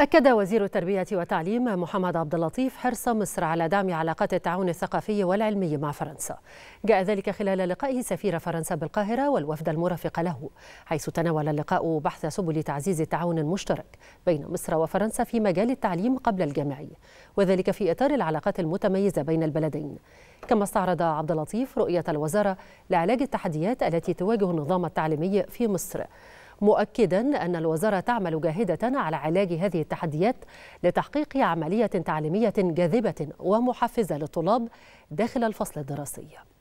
أكد وزير التربية والتعليم محمد عبد اللطيف حرص مصر على دعم علاقات التعاون الثقافي والعلمي مع فرنسا. جاء ذلك خلال لقائه سفير فرنسا بالقاهرة والوفد المرافق له، حيث تناول اللقاء بحث سبل تعزيز التعاون المشترك بين مصر وفرنسا في مجال التعليم قبل الجامعي، وذلك في إطار العلاقات المتميزة بين البلدين. كما استعرض عبد اللطيف رؤية الوزارة لعلاج التحديات التي تواجه النظام التعليمي في مصر. مؤكدا أن الوزارة تعمل جاهدة على علاج هذه التحديات لتحقيق عملية تعليمية جاذبة ومحفزة للطلاب داخل الفصل الدراسي